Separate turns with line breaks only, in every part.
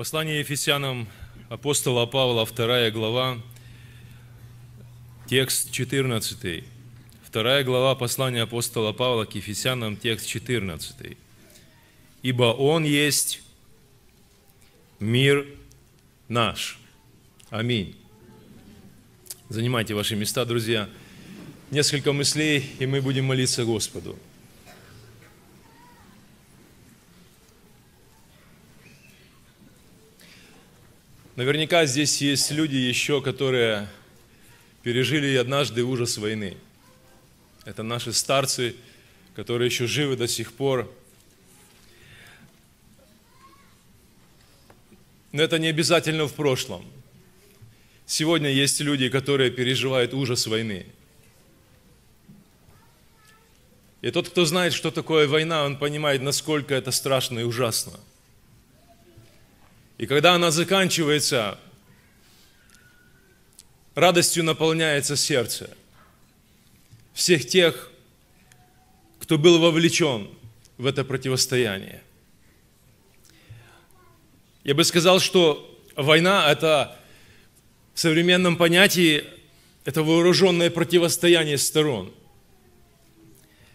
Послание Ефесянам апостола Павла, 2 глава, текст 14. 2 глава послания апостола Павла к Ефесянам, текст 14. «Ибо Он есть мир наш». Аминь. Занимайте ваши места, друзья. Несколько мыслей, и мы будем молиться Господу. Наверняка здесь есть люди еще, которые пережили однажды ужас войны. Это наши старцы, которые еще живы до сих пор. Но это не обязательно в прошлом. Сегодня есть люди, которые переживают ужас войны. И тот, кто знает, что такое война, он понимает, насколько это страшно и ужасно – и когда она заканчивается, радостью наполняется сердце всех тех, кто был вовлечен в это противостояние. Я бы сказал, что война – это в современном понятии это вооруженное противостояние сторон.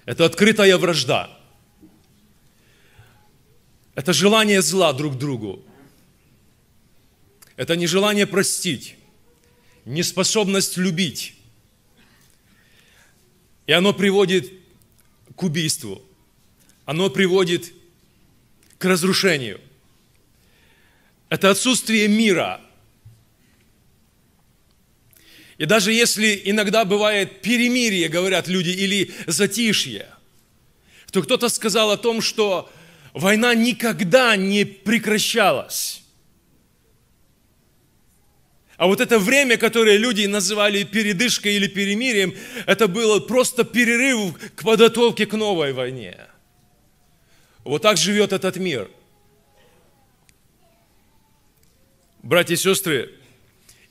Это открытая вражда. Это желание зла друг другу. Это нежелание простить, неспособность любить. И оно приводит к убийству. Оно приводит к разрушению. Это отсутствие мира. И даже если иногда бывает перемирие, говорят люди, или затишье, то кто-то сказал о том, что война никогда не прекращалась. А вот это время, которое люди называли передышкой или перемирием, это было просто перерыв к подготовке к новой войне. Вот так живет этот мир. Братья и сестры,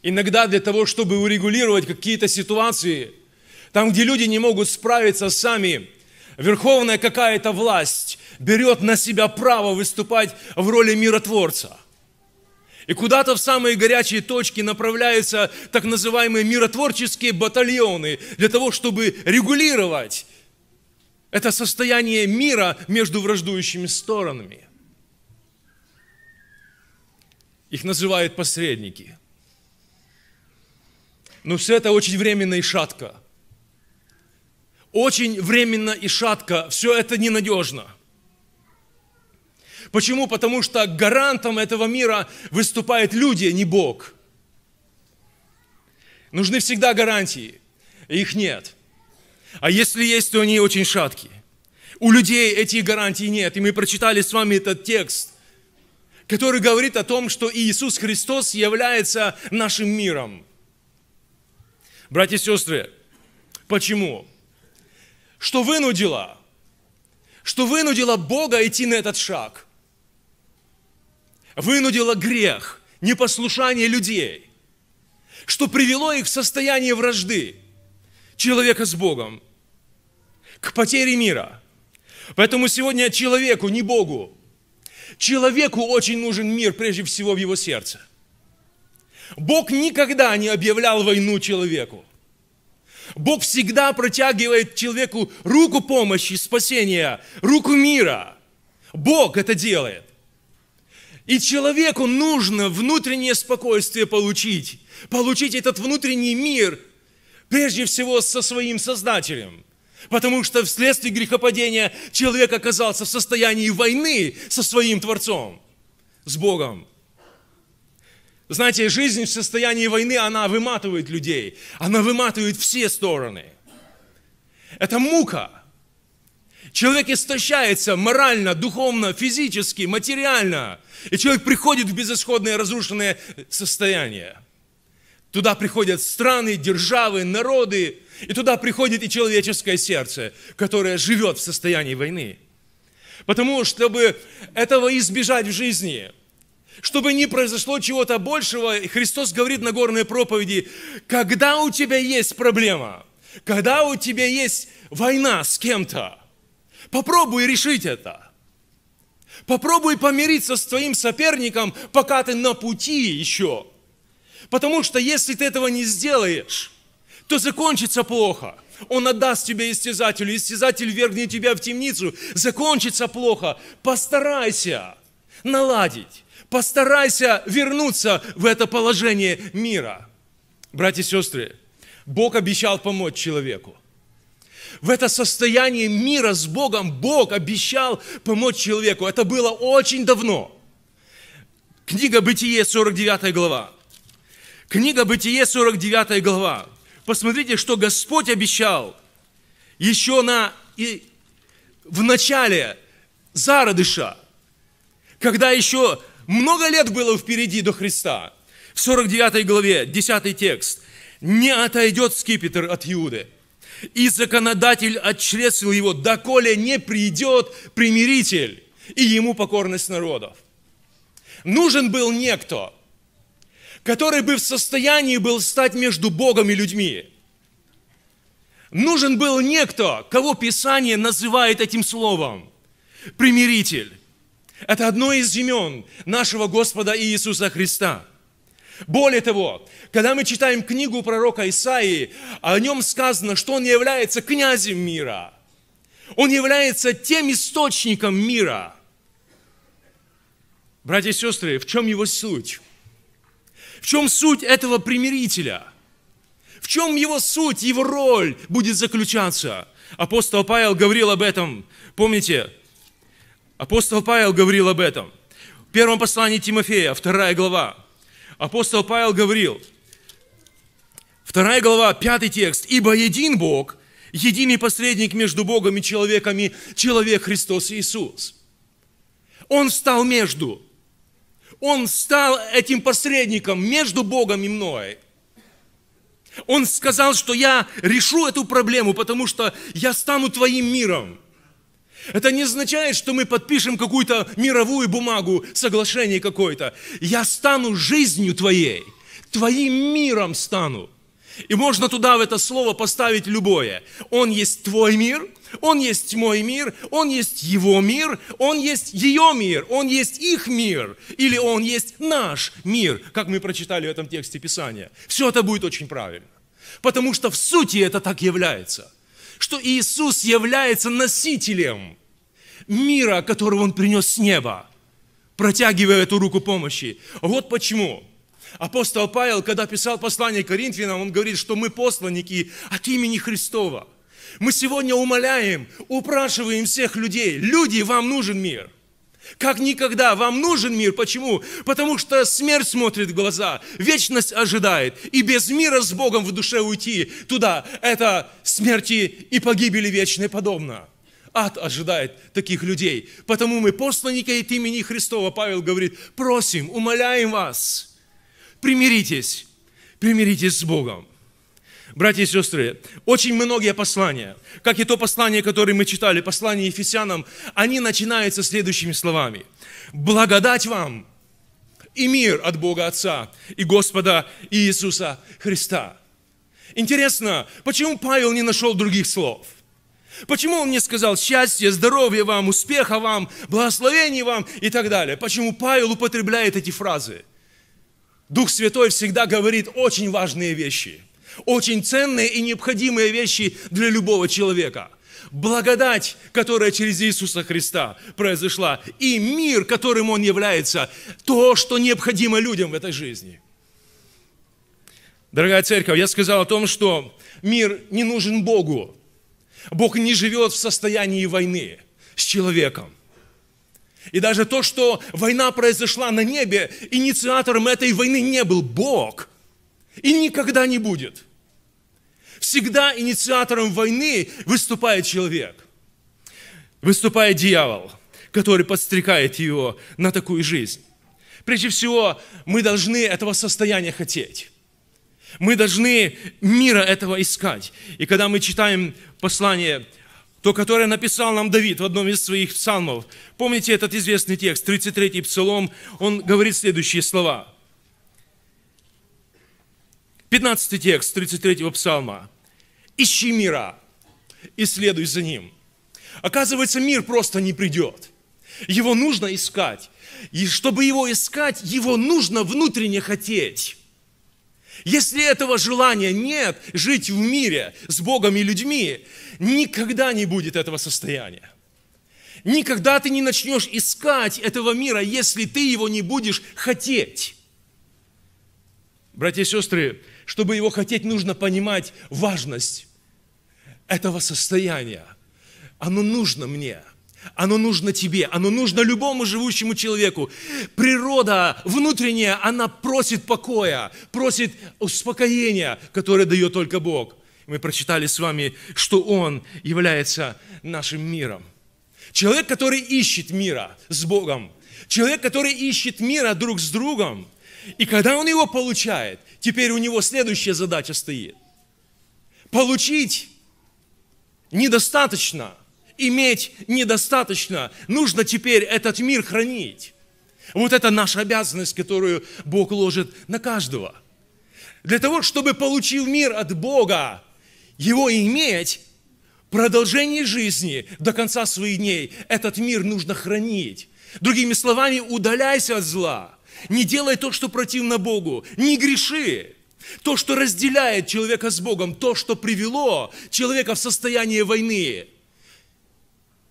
иногда для того, чтобы урегулировать какие-то ситуации, там, где люди не могут справиться сами, верховная какая-то власть берет на себя право выступать в роли миротворца – и куда-то в самые горячие точки направляются так называемые миротворческие батальоны для того, чтобы регулировать это состояние мира между враждующими сторонами. Их называют посредники. Но все это очень временно и шатко. Очень временно и шатко. Все это ненадежно. Почему? Потому что гарантом этого мира выступают люди, а не Бог. Нужны всегда гарантии, а их нет. А если есть, то они очень шаткие. У людей этих гарантий нет. И мы прочитали с вами этот текст, который говорит о том, что Иисус Христос является нашим миром. Братья и сестры, почему? Что вынудило? Что вынудило Бога идти на этот шаг? вынудило грех, непослушание людей, что привело их в состояние вражды человека с Богом, к потере мира. Поэтому сегодня человеку, не Богу, человеку очень нужен мир прежде всего в его сердце. Бог никогда не объявлял войну человеку. Бог всегда протягивает человеку руку помощи, спасения, руку мира. Бог это делает. И человеку нужно внутреннее спокойствие получить, получить этот внутренний мир, прежде всего со своим Создателем. Потому что вследствие грехопадения человек оказался в состоянии войны со своим Творцом, с Богом. Знаете, жизнь в состоянии войны, она выматывает людей, она выматывает все стороны. Это мука – Человек истощается морально, духовно, физически, материально. И человек приходит в безысходное разрушенное состояние. Туда приходят страны, державы, народы. И туда приходит и человеческое сердце, которое живет в состоянии войны. Потому, чтобы этого избежать в жизни, чтобы не произошло чего-то большего, Христос говорит на горной проповеди, когда у тебя есть проблема, когда у тебя есть война с кем-то – Попробуй решить это. Попробуй помириться с твоим соперником, пока ты на пути еще. Потому что если ты этого не сделаешь, то закончится плохо. Он отдаст тебя истязателю, истязатель вергнет тебя в темницу, закончится плохо. Постарайся наладить, постарайся вернуться в это положение мира. Братья и сестры, Бог обещал помочь человеку в это состояние мира с Богом Бог обещал помочь человеку. Это было очень давно. Книга Бытие, 49 глава. Книга Бытие, 49 глава. Посмотрите, что Господь обещал еще на, и, в начале зародыша, когда еще много лет было впереди до Христа. В 49 главе, 10 текст. «Не отойдет скипетр от Иуды, и законодатель отчислил его, доколе не придет примиритель и ему покорность народов. Нужен был некто, который бы в состоянии был стать между Богом и людьми. Нужен был некто, кого Писание называет этим словом. Примиритель. Это одно из имен нашего Господа Иисуса Христа – более того, когда мы читаем книгу пророка Исаии, о нем сказано, что он является князем мира. Он является тем источником мира. Братья и сестры, в чем его суть? В чем суть этого примирителя? В чем его суть, его роль будет заключаться? Апостол Павел говорил об этом. Помните, апостол Павел говорил об этом. В первом послании Тимофея, вторая глава, апостол Павел говорил, вторая глава, пятый текст, «Ибо един Бог, единый посредник между Богом и человеками, человек Христос Иисус». Он стал между. Он стал этим посредником между Богом и мной. Он сказал, что я решу эту проблему, потому что я стану твоим миром – это не означает, что мы подпишем какую-то мировую бумагу, соглашение какое-то. Я стану жизнью твоей, твоим миром стану. И можно туда в это слово поставить любое. Он есть твой мир, он есть мой мир, он есть его мир, он есть ее мир, он есть их мир, или он есть наш мир, как мы прочитали в этом тексте Писания. Все это будет очень правильно, потому что в сути это так является – что Иисус является носителем мира, которого Он принес с неба, протягивая эту руку помощи. Вот почему. Апостол Павел, когда писал послание Коринфянам, он говорит, что мы посланники от имени Христова. Мы сегодня умоляем, упрашиваем всех людей. Люди, вам нужен мир – как никогда вам нужен мир. Почему? Потому что смерть смотрит в глаза, вечность ожидает. И без мира с Богом в душе уйти туда – это смерти и погибели вечной подобно. Ад ожидает таких людей. Потому мы, посланники от имени Христова, Павел говорит, просим, умоляем вас, примиритесь, примиритесь с Богом. Братья и сестры, очень многие послания, как и то послание, которое мы читали, послание Ефесянам, они начинаются следующими словами. «Благодать вам и мир от Бога Отца и Господа Иисуса Христа». Интересно, почему Павел не нашел других слов? Почему он не сказал счастья, здоровья вам, успеха вам, благословения вам и так далее? Почему Павел употребляет эти фразы? Дух Святой всегда говорит очень важные вещи – очень ценные и необходимые вещи для любого человека. Благодать, которая через Иисуса Христа произошла, и мир, которым Он является, то, что необходимо людям в этой жизни. Дорогая церковь, я сказал о том, что мир не нужен Богу. Бог не живет в состоянии войны с человеком. И даже то, что война произошла на небе, инициатором этой войны не был Бог – и никогда не будет. Всегда инициатором войны выступает человек, выступает дьявол, который подстрекает его на такую жизнь. Прежде всего, мы должны этого состояния хотеть. Мы должны мира этого искать. И когда мы читаем послание, то, которое написал нам Давид в одном из своих псалмов, помните этот известный текст, 33-й псалом, он говорит следующие слова – 15 текст 33 псалма. «Ищи мира и следуй за ним». Оказывается, мир просто не придет. Его нужно искать. И чтобы его искать, его нужно внутренне хотеть. Если этого желания нет, жить в мире с Богом и людьми, никогда не будет этого состояния. Никогда ты не начнешь искать этого мира, если ты его не будешь хотеть. Братья и сестры, чтобы его хотеть, нужно понимать важность этого состояния. Оно нужно мне, оно нужно тебе, оно нужно любому живущему человеку. Природа внутренняя, она просит покоя, просит успокоения, которое дает только Бог. Мы прочитали с вами, что Он является нашим миром. Человек, который ищет мира с Богом, человек, который ищет мира друг с другом – и когда он его получает, теперь у него следующая задача стоит. Получить недостаточно, иметь недостаточно. Нужно теперь этот мир хранить. Вот это наша обязанность, которую Бог ложит на каждого. Для того, чтобы получил мир от Бога, его иметь, продолжение жизни до конца своих дней, этот мир нужно хранить. Другими словами, удаляйся от зла – не делай то, что противно Богу. Не греши. То, что разделяет человека с Богом, то, что привело человека в состояние войны.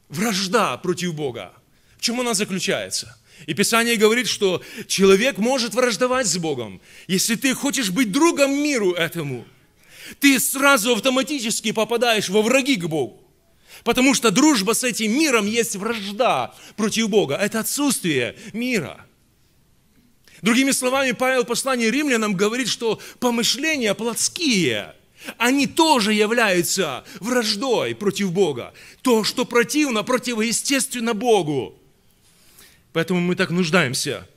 Вражда против Бога. В чем она заключается? И Писание говорит, что человек может враждовать с Богом. Если ты хочешь быть другом миру этому, ты сразу автоматически попадаешь во враги к Богу. Потому что дружба с этим миром есть вражда против Бога. Это отсутствие мира – Другими словами, Павел в послании римлянам говорит, что помышления плотские, они тоже являются враждой против Бога. То, что противно, противоестественно Богу. Поэтому мы так нуждаемся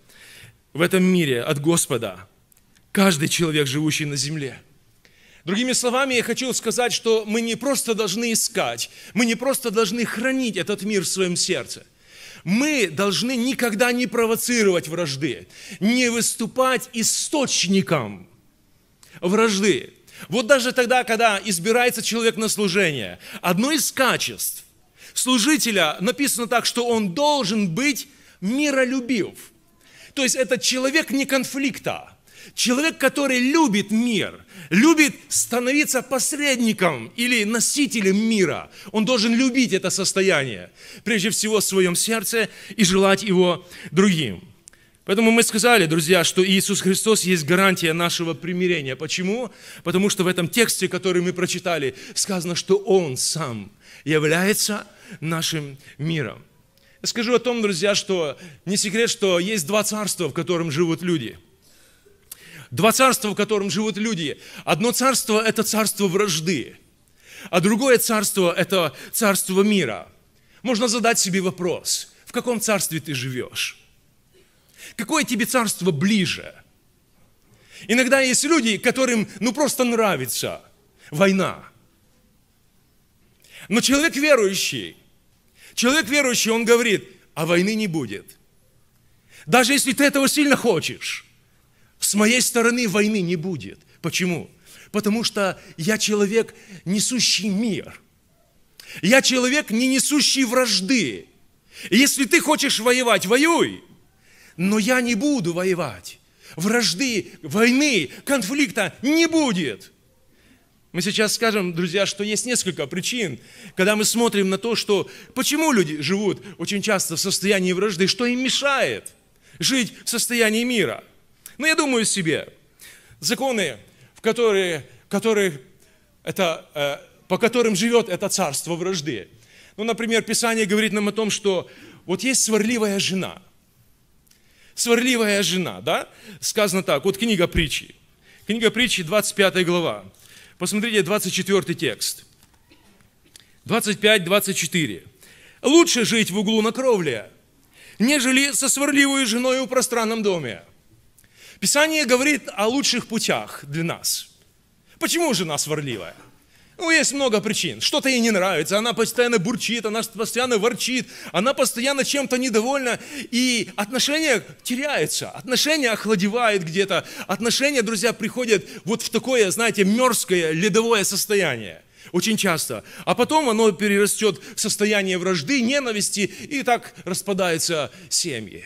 в этом мире от Господа. Каждый человек, живущий на земле – Другими словами, я хочу сказать, что мы не просто должны искать, мы не просто должны хранить этот мир в своем сердце – мы должны никогда не провоцировать вражды, не выступать источником вражды. Вот даже тогда, когда избирается человек на служение, одно из качеств служителя написано так, что он должен быть миролюбив. То есть это человек не конфликта – Человек, который любит мир, любит становиться посредником или носителем мира, он должен любить это состояние, прежде всего в своем сердце и желать его другим. Поэтому мы сказали, друзья, что Иисус Христос есть гарантия нашего примирения. Почему? Потому что в этом тексте, который мы прочитали, сказано, что Он сам является нашим миром. Я скажу о том, друзья, что не секрет, что есть два царства, в котором живут люди – Два царства, в котором живут люди. Одно царство – это царство вражды, а другое царство – это царство мира. Можно задать себе вопрос, в каком царстве ты живешь? Какое тебе царство ближе? Иногда есть люди, которым ну просто нравится война. Но человек верующий, человек верующий, он говорит, а войны не будет. Даже если ты этого сильно хочешь, с моей стороны войны не будет. Почему? Потому что я человек, несущий мир. Я человек, не несущий вражды. если ты хочешь воевать, воюй. Но я не буду воевать. Вражды, войны, конфликта не будет. Мы сейчас скажем, друзья, что есть несколько причин, когда мы смотрим на то, что почему люди живут очень часто в состоянии вражды, что им мешает жить в состоянии мира – но ну, я думаю себе, законы, в которые, которые это, э, по которым живет это царство вражды. Ну, например, Писание говорит нам о том, что вот есть сварливая жена. Сварливая жена, да? Сказано так, вот книга притчи. Книга притчи, 25 глава. Посмотрите, 24 текст. 25-24. «Лучше жить в углу на кровле, нежели со сварливой женой у пространном доме». Писание говорит о лучших путях для нас. Почему же нас ворливая? Ну, есть много причин. Что-то ей не нравится, она постоянно бурчит, она постоянно ворчит, она постоянно чем-то недовольна, и отношения теряются, отношения охладевают где-то, отношения, друзья, приходят вот в такое, знаете, мерзкое, ледовое состояние. Очень часто. А потом оно перерастет в состояние вражды, ненависти, и так распадаются семьи.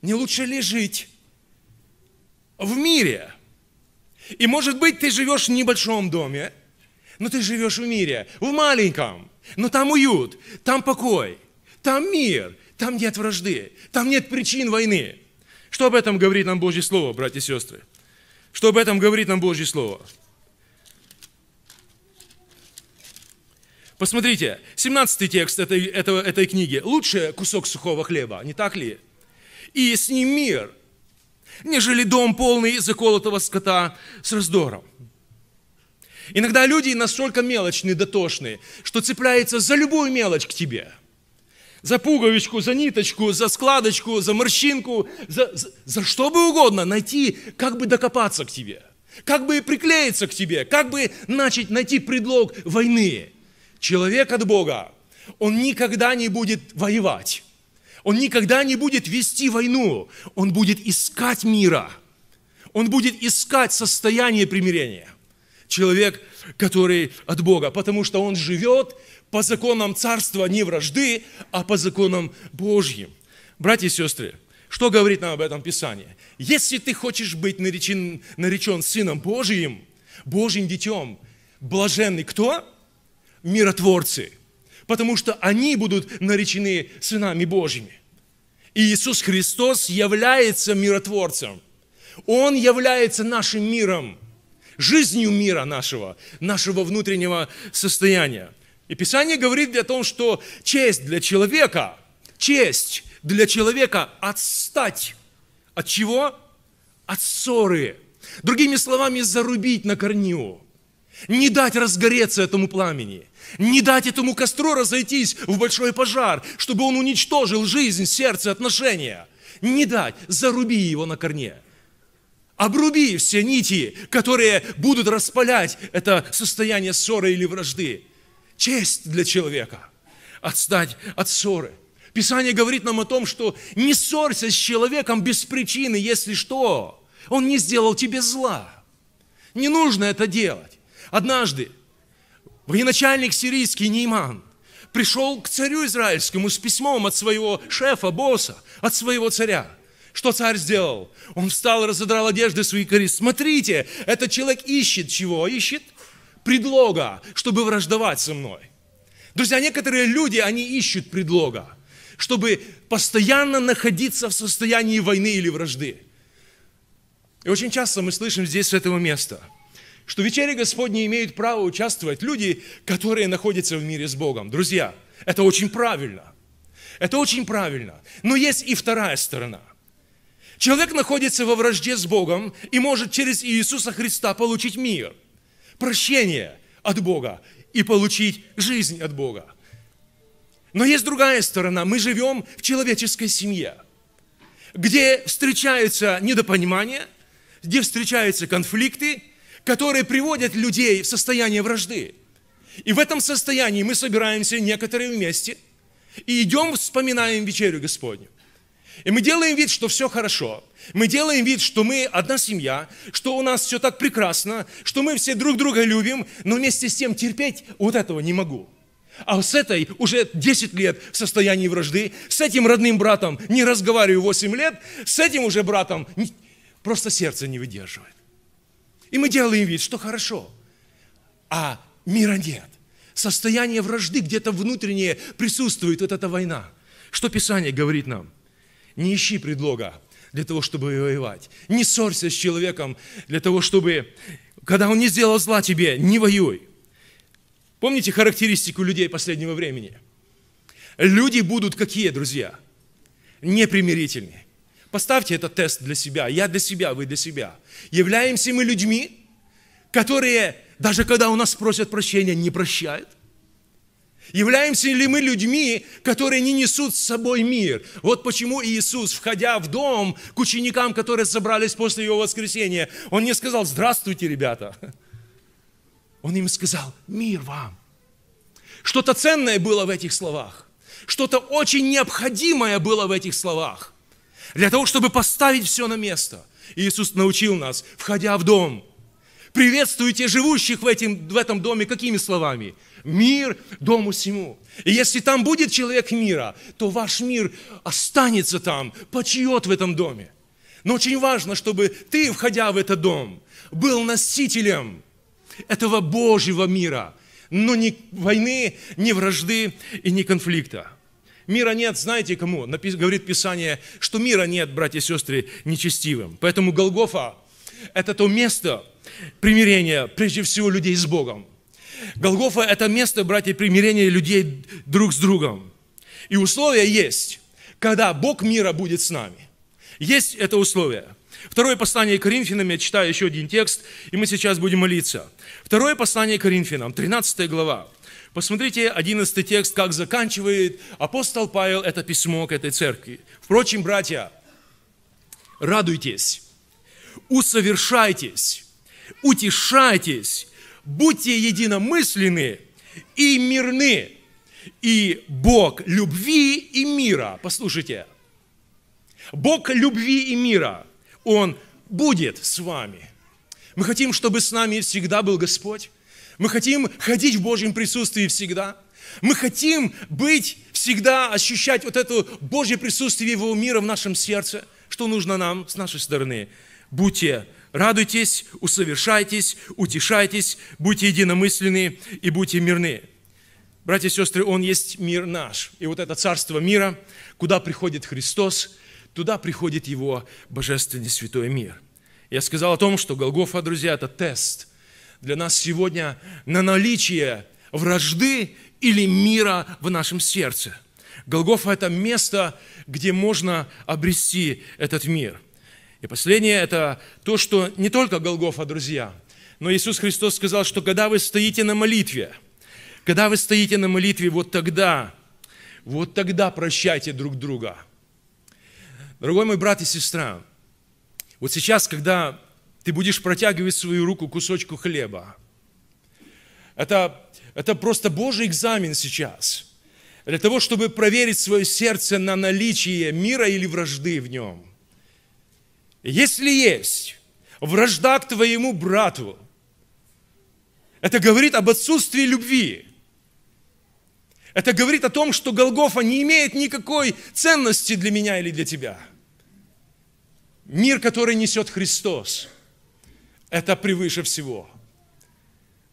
Не лучше ли жить? в мире. И может быть ты живешь в небольшом доме, но ты живешь в мире, в маленьком, но там уют, там покой, там мир, там нет вражды, там нет причин войны. Что об этом говорит нам Божье Слово, братья и сестры? Что об этом говорит нам Божье Слово? Посмотрите, 17 текст этой, этого, этой книги. Лучше кусок сухого хлеба, не так ли? И с ним мир, нежели дом полный заколотого скота с раздором. Иногда люди настолько мелочные, дотошные, что цепляются за любую мелочь к тебе. За пуговичку, за ниточку, за складочку, за морщинку, за, за, за что бы угодно найти, как бы докопаться к тебе, как бы приклеиться к тебе, как бы начать найти предлог войны. Человек от Бога, он никогда не будет воевать. Он никогда не будет вести войну. Он будет искать мира. Он будет искать состояние примирения. Человек, который от Бога, потому что он живет по законам царства не вражды, а по законам Божьим. Братья и сестры, что говорит нам об этом Писание? Если ты хочешь быть наречен, наречен Сыном Божьим, Божьим детем, блаженный кто? Миротворцы – потому что они будут наречены сынами Божьими. И Иисус Христос является миротворцем. Он является нашим миром, жизнью мира нашего, нашего внутреннего состояния. И Писание говорит о том, что честь для человека, честь для человека отстать. От чего? От ссоры. Другими словами, зарубить на корню. Не дать разгореться этому пламени. Не дать этому костру разойтись в большой пожар, чтобы он уничтожил жизнь, сердце, отношения. Не дать. Заруби его на корне. Обруби все нити, которые будут распалять это состояние ссоры или вражды. Честь для человека. Отстать от ссоры. Писание говорит нам о том, что не ссорься с человеком без причины, если что. Он не сделал тебе зла. Не нужно это делать. Однажды военачальник сирийский Нейман пришел к царю израильскому с письмом от своего шефа, босса, от своего царя. Что царь сделал? Он встал разодрал одежды свои коры. Смотрите, этот человек ищет чего? Ищет предлога, чтобы враждовать со мной. Друзья, некоторые люди, они ищут предлога, чтобы постоянно находиться в состоянии войны или вражды. И очень часто мы слышим здесь с этого места – что в вечере Господней имеют право участвовать люди, которые находятся в мире с Богом. Друзья, это очень правильно. Это очень правильно. Но есть и вторая сторона. Человек находится во вражде с Богом и может через Иисуса Христа получить мир, прощение от Бога и получить жизнь от Бога. Но есть другая сторона. Мы живем в человеческой семье, где встречаются недопонимания, где встречаются конфликты, которые приводят людей в состояние вражды. И в этом состоянии мы собираемся некоторые вместе и идем, вспоминаем вечерю Господню. И мы делаем вид, что все хорошо. Мы делаем вид, что мы одна семья, что у нас все так прекрасно, что мы все друг друга любим, но вместе с тем терпеть вот этого не могу. А с этой уже 10 лет в состоянии вражды, с этим родным братом не разговариваю 8 лет, с этим уже братом просто сердце не выдерживает. И мы делаем вид, что хорошо. А мира нет. Состояние вражды где-то внутреннее присутствует, вот эта война. Что Писание говорит нам? Не ищи предлога для того, чтобы воевать. Не ссорься с человеком для того, чтобы, когда он не сделал зла тебе, не воюй. Помните характеристику людей последнего времени? Люди будут какие, друзья? Непримирительные. Поставьте этот тест для себя. Я для себя, вы для себя. Являемся мы людьми, которые, даже когда у нас просят прощения, не прощают? Являемся ли мы людьми, которые не несут с собой мир? Вот почему Иисус, входя в дом к ученикам, которые собрались после Его воскресения, Он не сказал «Здравствуйте, ребята!» Он им сказал «Мир вам!» Что-то ценное было в этих словах, что-то очень необходимое было в этих словах, для того, чтобы поставить все на место. Иисус научил нас, входя в дом, приветствуйте живущих в, этим, в этом доме какими словами? Мир дому всему. И если там будет человек мира, то ваш мир останется там, почиет в этом доме. Но очень важно, чтобы ты, входя в этот дом, был носителем этого Божьего мира, но ни войны, ни вражды и ни конфликта. Мира нет, знаете кому? Напис... Говорит Писание, что мира нет, братья и сестры, нечестивым. Поэтому Голгофа – это то место примирения, прежде всего, людей с Богом. Голгофа – это место, братья, примирения людей друг с другом. И условия есть, когда Бог мира будет с нами. Есть это условие – Второе послание Коринфянам, я читаю еще один текст, и мы сейчас будем молиться. Второе послание Коринфянам, 13 глава. Посмотрите 11 текст, как заканчивает апостол Павел это письмо к этой церкви. Впрочем, братья, радуйтесь, усовершайтесь, утешайтесь, будьте единомысленны и мирны, и Бог любви и мира, послушайте, Бог любви и мира, Он будет с вами. Мы хотим, чтобы с нами всегда был Господь. Мы хотим ходить в Божьем присутствии всегда. Мы хотим быть всегда, ощущать вот это Божье присутствие Его мира в нашем сердце. Что нужно нам с нашей стороны? Будьте радуйтесь, усовершайтесь, утешайтесь, будьте единомысленны и будьте мирны. Братья и сестры, Он есть мир наш. И вот это царство мира, куда приходит Христос, туда приходит Его божественный святой мир. Я сказал о том, что Голгофа, друзья, это тест для нас сегодня на наличие вражды или мира в нашем сердце. Голгофа – это место, где можно обрести этот мир. И последнее – это то, что не только Голгофа, друзья, но Иисус Христос сказал, что когда вы стоите на молитве, когда вы стоите на молитве, вот тогда, вот тогда прощайте друг друга. Дорогой мой брат и сестра, вот сейчас, когда ты будешь протягивать свою руку кусочку хлеба. Это, это просто Божий экзамен сейчас. Для того, чтобы проверить свое сердце на наличие мира или вражды в нем. Если есть вражда к твоему брату, это говорит об отсутствии любви. Это говорит о том, что Голгофа не имеет никакой ценности для меня или для тебя. Мир, который несет Христос – это превыше всего.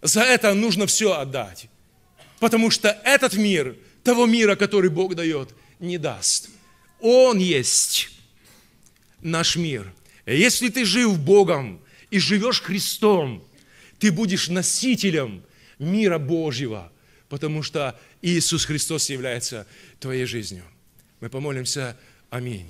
За это нужно все отдать. Потому что этот мир, того мира, который Бог дает, не даст. Он есть наш мир. Если ты жив Богом и живешь Христом, ты будешь носителем мира Божьего, потому что Иисус Христос является твоей жизнью. Мы помолимся. Аминь.